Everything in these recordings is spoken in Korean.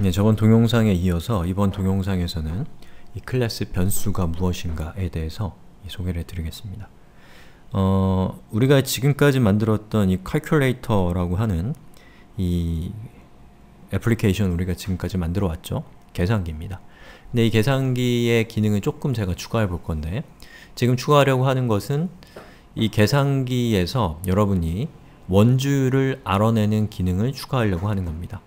네, 저번 동영상에 이어서 이번 동영상에서는 이 클래스 변수가 무엇인가에 대해서 소개를 해드리겠습니다. 어, 우리가 지금까지 만들었던 이 calculator라고 하는 이 애플리케이션 우리가 지금까지 만들어 왔죠? 계산기입니다. 근데 이 계산기의 기능은 조금 제가 추가해 볼 건데 지금 추가하려고 하는 것은 이 계산기에서 여러분이 원주를 알아내는 기능을 추가하려고 하는 겁니다.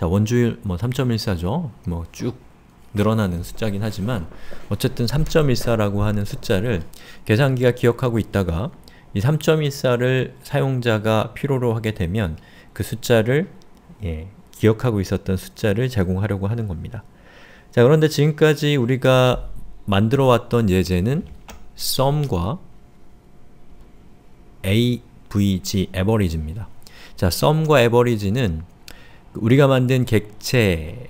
자, 원주일뭐 3.14죠. 뭐 쭉 늘어나는 숫자긴 하지만 어쨌든 3.14라고 하는 숫자를 계산기가 기억하고 있다가 이 3.14를 사용자가 필요로 하게 되면 그 숫자를 예, 기억하고 있었던 숫자를 제공하려고 하는 겁니다. 자, 그런데 지금까지 우리가 만들어 왔던 예제는 sum과 avg, average입니다. 자, sum과 average는 우리가 만든 객체,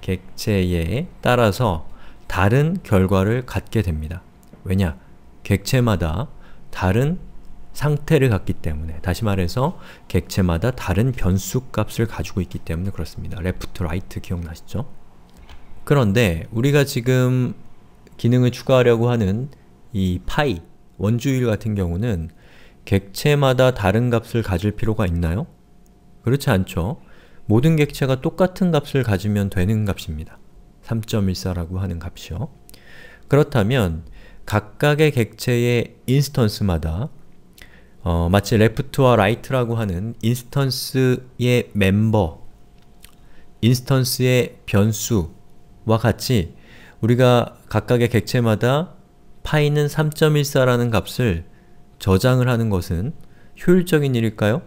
객체에 따라서 다른 결과를 갖게 됩니다. 왜냐? 객체마다 다른 상태를 갖기 때문에 다시 말해서 객체마다 다른 변수값을 가지고 있기 때문에 그렇습니다. left, right 기억나시죠? 그런데 우리가 지금 기능을 추가하려고 하는 이 파이, 원주일 같은 경우는 객체마다 다른 값을 가질 필요가 있나요? 그렇지 않죠. 모든 객체가 똑같은 값을 가지면 되는 값입니다. 3.14라고 하는 값이요. 그렇다면 각각의 객체의 인스턴스마다 어, 마치 레프트와 라이트라고 하는 인스턴스의 멤버, 인스턴스의 변수와 같이 우리가 각각의 객체마다 파이는 3.14라는 값을 저장을 하는 것은 효율적인 일일까요?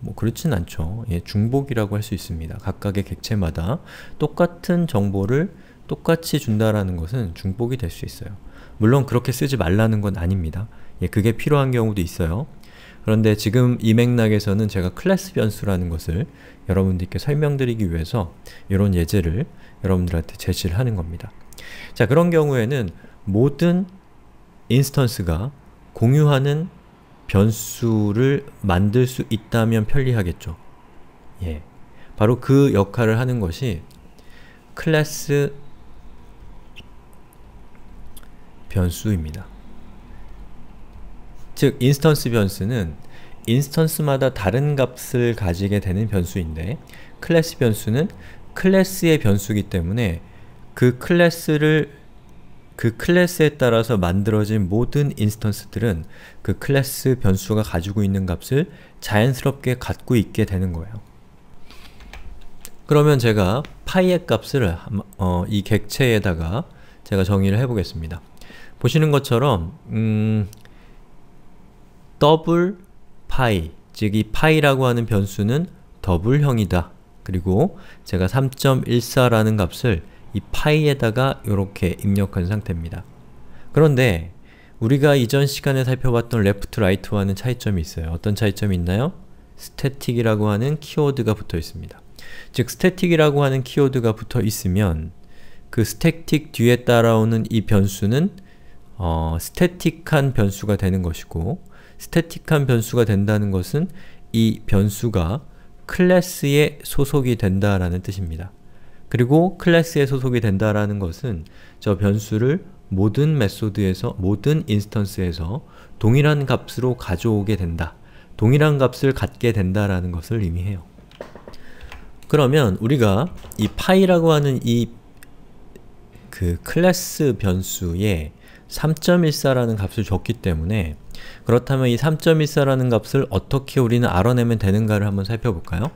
뭐 그렇진 않죠. 예, 중복이라고 할 수 있습니다. 각각의 객체마다 똑같은 정보를 똑같이 준다라는 것은 중복이 될 수 있어요. 물론 그렇게 쓰지 말라는 건 아닙니다. 예, 그게 필요한 경우도 있어요. 그런데 지금 이 맥락에서는 제가 클래스 변수라는 것을 여러분들께 설명드리기 위해서 이런 예제를 여러분들한테 제시를 하는 겁니다. 자, 그런 경우에는 모든 인스턴스가 공유하는 변수를 만들 수 있다면 편리하겠죠. 예. 바로 그 역할을 하는 것이 클래스 변수입니다. 즉, 인스턴스 변수는 인스턴스마다 다른 값을 가지게 되는 변수인데 클래스 변수는 클래스의 변수이기 때문에 그 클래스를 그 클래스에 따라서 만들어진 모든 인스턴스들은 그 클래스 변수가 가지고 있는 값을 자연스럽게 갖고 있게 되는 거예요. 그러면 제가 파이의 값을 어, 이 객체에다가 제가 정의를 해보겠습니다. 보시는 것처럼 음, 더블 파이, 즉 이 파이라고 하는 변수는 더블형이다. 그리고 제가 3.14라는 값을 이 파이에다가 이렇게 입력한 상태입니다. 그런데 우리가 이전 시간에 살펴봤던 레프트 라이트와는 차이점이 있어요. 어떤 차이점이 있나요? 스태틱이라고 하는 키워드가 붙어 있습니다. 즉, 스태틱이라고 하는 키워드가 붙어 있으면 그 스태틱 뒤에 따라오는 이 변수는 어, 스태틱한 변수가 되는 것이고 스태틱한 변수가 된다는 것은 이 변수가 클래스에 소속이 된다라는 뜻입니다. 그리고 클래스에 소속이 된다라는 것은 저 변수를 모든 메소드에서 모든 인스턴스에서 동일한 값으로 가져오게 된다. 동일한 값을 갖게 된다라는 것을 의미해요. 그러면 우리가 이 파이라고 하는 이 그 클래스 변수에 3.14라는 값을 줬기 때문에 그렇다면 이 3.14라는 값을 어떻게 우리는 알아내면 되는가를 한번 살펴볼까요?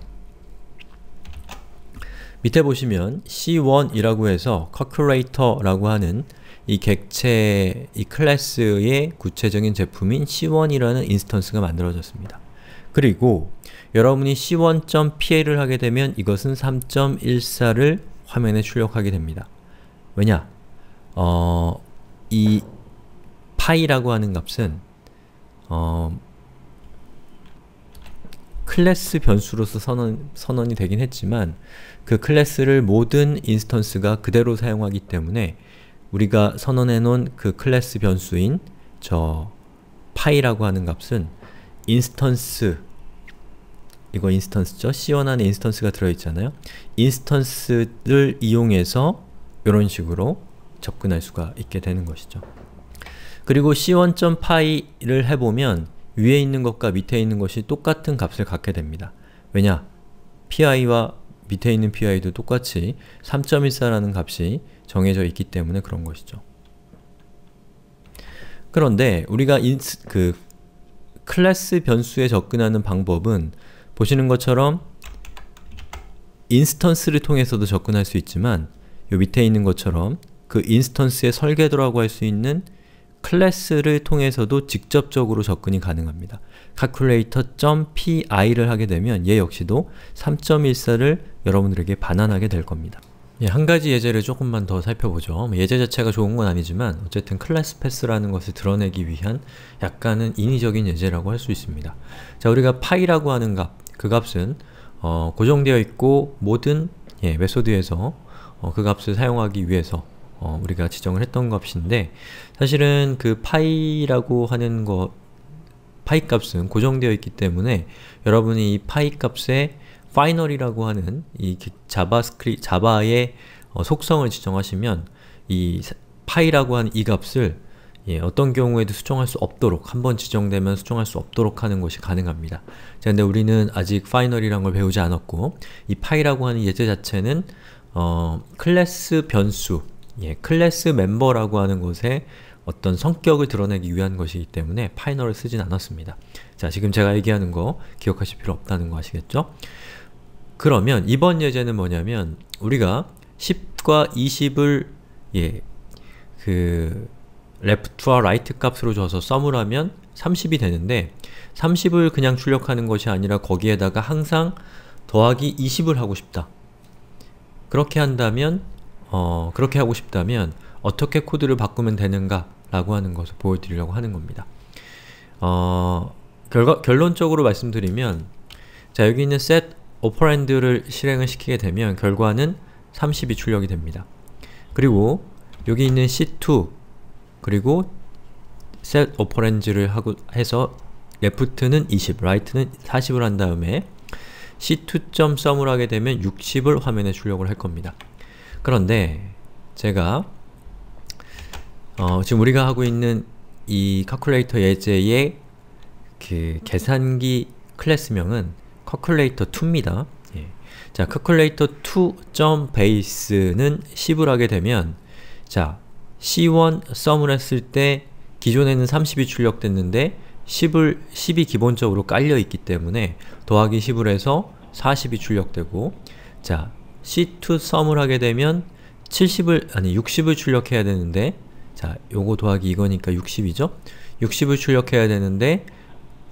밑에 보시면 C1이라고 해서 calculator라고 하는 이 객체, 이 클래스의 구체적인 제품인 C1이라는 인스턴스가 만들어졌습니다. 그리고 여러분이 C1.pa를 하게 되면 이것은 3.14를 화면에 출력하게 됩니다. 왜냐? 어, 이 파이라고 하는 값은 어, 클래스 변수로서 선언, 선언이 되긴 했지만 그 클래스를 모든 인스턴스가 그대로 사용하기 때문에 우리가 선언해놓은 그 클래스 변수인 저 파이라고 하는 값은 인스턴스 이거 인스턴스죠? C1 안에 인스턴스가 들어있잖아요. 인스턴스를 이용해서 이런 식으로 접근할 수가 있게 되는 것이죠. 그리고 c 1 p y 를 해보면 위에 있는 것과 밑에 있는 것이 똑같은 값을 갖게 됩니다. 왜냐? pi와 밑에 있는 pi도 똑같이 3.14라는 값이 정해져 있기 때문에 그런 것이죠. 그런데 우리가 인스, 그 클래스 변수에 접근하는 방법은 보시는 것처럼 인스턴스를 통해서도 접근할 수 있지만 요 밑에 있는 것처럼 그 인스턴스의 설계도라고 할 수 있는 클래스를 통해서도 직접적으로 접근이 가능합니다. calculator.pi를 하게 되면 얘 역시도 3.14를 여러분들에게 반환하게 될 겁니다. 예, 한 가지 예제를 조금만 더 살펴보죠. 뭐 예제 자체가 좋은 건 아니지만 어쨌든 클래스 패스라는 것을 드러내기 위한 약간은 인위적인 예제라고 할 수 있습니다. 자, 우리가 파이라고 하는 값, 그 값은 어, 고정되어 있고 모든 예, 메소드에서 어, 그 값을 사용하기 위해서 어, 우리가 지정을 했던 값인데 사실은 그 파이라고 하는 거 파이 값은 고정되어 있기 때문에 여러분이 이 파이 값에 파이널이라고 하는 이 자바스크리 자바의 어, 속성을 지정하시면 이 파이라고 하는 이 값을 예, 어떤 경우에도 수정할 수 없도록 한 번 지정되면 수정할 수 없도록 하는 것이 가능합니다. 자, 근데 우리는 아직 파이널이란걸 배우지 않았고 이 파이라고 하는 예제 자체는 어, 클래스 변수 예, 클래스 멤버라고 하는 곳에 어떤 성격을 드러내기 위한 것이기 때문에 파이널을 쓰진 않았습니다. 자, 지금 제가 얘기하는 거 기억하실 필요 없다는 거 아시겠죠? 그러면 이번 예제는 뭐냐면 우리가 10과 20을 예, 그 left와 right 값으로 줘서 썸을 하면 30이 되는데 30을 그냥 출력하는 것이 아니라 거기에다가 항상 더하기 20을 하고 싶다. 그렇게 한다면 어, 그렇게 하고 싶다면 어떻게 코드를 바꾸면 되는가 라고 하는 것을 보여드리려고 하는 겁니다. 어, 결과, 결론적으로 말씀드리면 자 여기 있는 set operand를 실행을 시키게 되면 결과는 30이 출력이 됩니다. 그리고 여기 있는 c2 그리고 set operand를 하고 해서 left는 20, right는 40을 한 다음에 c2.sum을 하게 되면 60을 화면에 출력을 할 겁니다. 그런데 제가 어, 지금 우리가 하고 있는 이 calculator 예제의 그 계산기 클래스명은 calculator2입니다. 예. 자, calculator2.base는 씹을 하게 되면 자, c1 sum을 했을 때 기존에는 30이 출력됐는데 10을, 10이 기본적으로 깔려있기 때문에 더하기 10을 해서 40이 출력되고 자, C2 썸을 하게 되면 70을 아니 60을 출력해야 되는데 자 요거 더하기 이거니까 60이죠? 60을 출력해야 되는데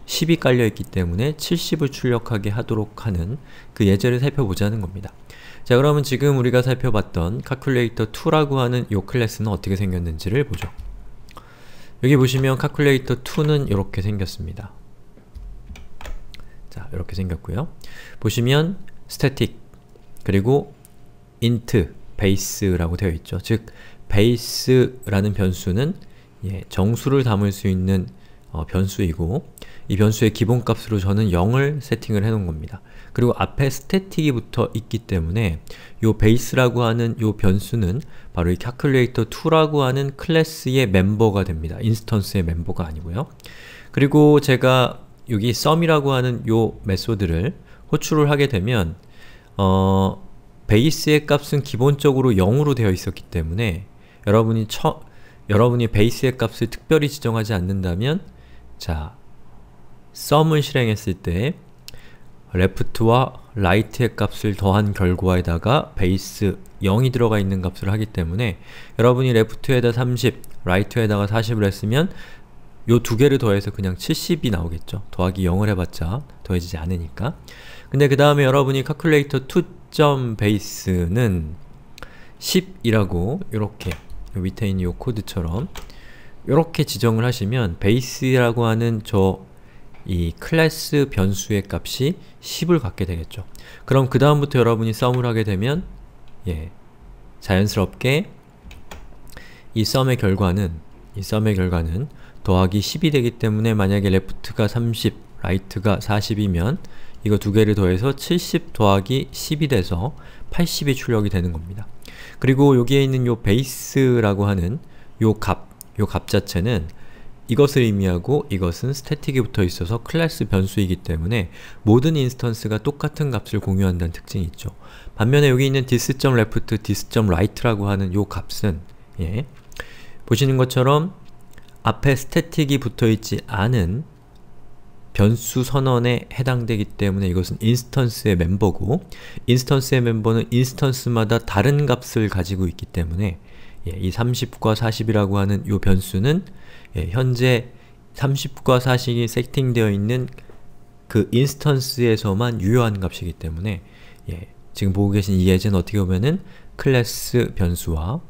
10이 깔려있기 때문에 70을 출력하게 하도록 하는 그 예제를 살펴보자는 겁니다. 자 그러면 지금 우리가 살펴봤던 calculator2라고 하는 요 클래스는 어떻게 생겼는지를 보죠. 여기 보시면 calculator2는 이렇게 생겼습니다. 자 이렇게 생겼고요. 보시면 static 그리고 int base라고 되어 있죠. 즉 base라는 변수는 예, 정수를 담을 수 있는 어, 변수이고 이 변수의 기본값으로 저는 0을 세팅을 해놓은 겁니다. 그리고 앞에 s t a t i c 이 붙어 있기 때문에 요 a s e 라고 하는 요 변수는 바로 이 calculator2라고 하는 클래스의 멤버가 됩니다. 인스턴스의 멤버가 아니고요. 그리고 제가 여기 sum이라고 하는 요 메소드를 호출을 하게 되면 어, 베이스의 값은 기본적으로 0으로 되어 있었기 때문에 여러분이 처, 여러분이 베이스의 값을 특별히 지정하지 않는다면 자, 썸을 실행했을 때 left와 right의 값을 더한 결과에다가 베이스 0이 들어가 있는 값을 하기 때문에 여러분이 left에다 30, right에다가 40을 했으면 요 두 개를 더해서 그냥 70이 나오겠죠. 더하기 0을 해봤자 더해지지 않으니까 근데 그 다음에 여러분이 calculator 2 base는 10이라고 이렇게 밑에 있는 이 코드처럼 이렇게 지정을 하시면 base라고 하는 저 이 클래스 변수의 값이 10을 갖게 되겠죠. 그럼 그 다음부터 여러분이 썸을 하게 되면 예 자연스럽게 이 썸의 결과는 이 썸의 결과는 더하기 10이 되기 때문에 만약에 left가 30, right가 40이면 이거 두 개를 더해서 70 더하기 10이 돼서 80이 출력이 되는 겁니다. 그리고 여기에 있는 요 베이스라고 하는 요 값, 요 값 자체는 이것을 의미하고 이것은 스태틱이 붙어있어서 클래스 변수이기 때문에 모든 인스턴스가 똑같은 값을 공유한다는 특징이 있죠. 반면에 여기 있는 d h i s l e f t this.right라고 하는 요 값은 예, 보시는 것처럼 앞에 스태틱이 붙어있지 않은 변수 선언에 해당되기 때문에 이것은 인스턴스의 멤버고 인스턴스의 멤버는 인스턴스마다 다른 값을 가지고 있기 때문에 예, 이 30과 40이라고 하는 이 변수는 예, 현재 30과 40이 세팅되어 있는 그 인스턴스에서만 유효한 값이기 때문에 예, 지금 보고 계신 이 예제는 어떻게 보면은 클래스 변수와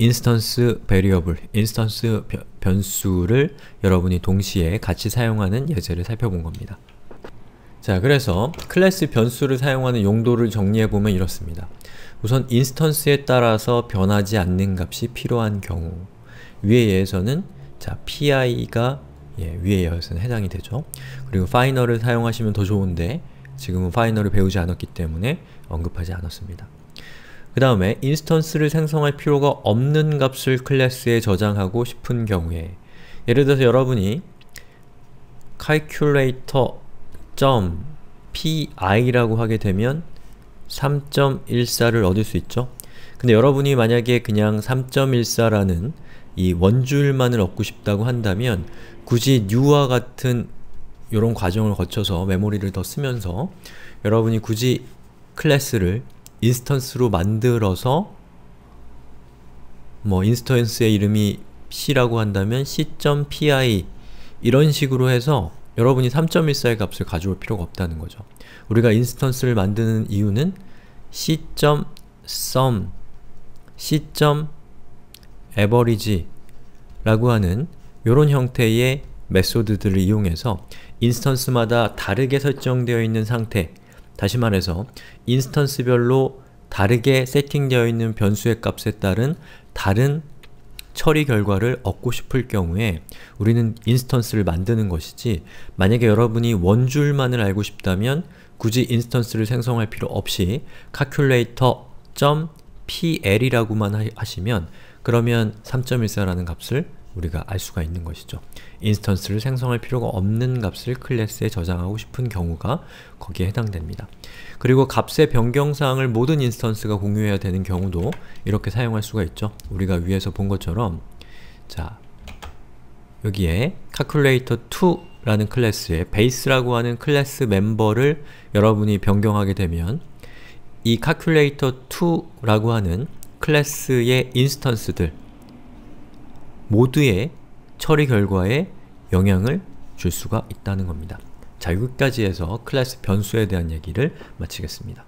인스턴스 베리어블, 인스턴스 변수를 여러분이 동시에 같이 사용하는 예제를 살펴본 겁니다. 자, 그래서 클래스 변수를 사용하는 용도를 정리해보면 이렇습니다. 우선 인스턴스에 따라서 변하지 않는 값이 필요한 경우 위에 서는 자, pi가 예, 위에 서는 해당이 되죠. 그리고 파이널을 사용하시면 더 좋은데 지금은 파이널을 배우지 않았기 때문에 언급하지 않았습니다. 그 다음에 인스턴스를 생성할 필요가 없는 값을 클래스에 저장하고 싶은 경우에 예를 들어서 여러분이 calculator.pi라고 하게 되면 3.14를 얻을 수 있죠? 근데 여러분이 만약에 그냥 3.14라는 이 원줄만을 얻고 싶다고 한다면 굳이 new와 같은 요런 과정을 거쳐서 메모리를 더 쓰면서 여러분이 굳이 클래스를 인스턴스로 만들어서 뭐 인스턴스의 이름이 c라고 한다면 c.pi 이런 식으로 해서 여러분이 3.14의 값을 가져올 필요가 없다는 거죠. 우리가 인스턴스를 만드는 이유는 c.sum, c.average 라고 하는 이런 형태의 메소드들을 이용해서 인스턴스마다 다르게 설정되어 있는 상태 다시 말해서 인스턴스별로 다르게 세팅되어 있는 변수의 값에 따른 다른 처리 결과를 얻고 싶을 경우에 우리는 인스턴스를 만드는 것이지 만약에 여러분이 원줄만을 알고 싶다면 굳이 인스턴스를 생성할 필요 없이 calculator.pl이라고만 하시면 그러면 3.14라는 값을 우리가 알 수가 있는 것이죠. 인스턴스를 생성할 필요가 없는 값을 클래스에 저장하고 싶은 경우가 거기에 해당됩니다. 그리고 값의 변경사항을 모든 인스턴스가 공유해야 되는 경우도 이렇게 사용할 수가 있죠. 우리가 위에서 본 것처럼 자 여기에 calculator2라는 클래스에 base라고 하는 클래스 멤버를 여러분이 변경하게 되면 이 calculator2라고 하는 클래스의 인스턴스들 모두의 처리 결과에 영향을 줄 수가 있다는 겁니다. 자, 여기까지 해서 클래스 변수에 대한 얘기를 마치겠습니다.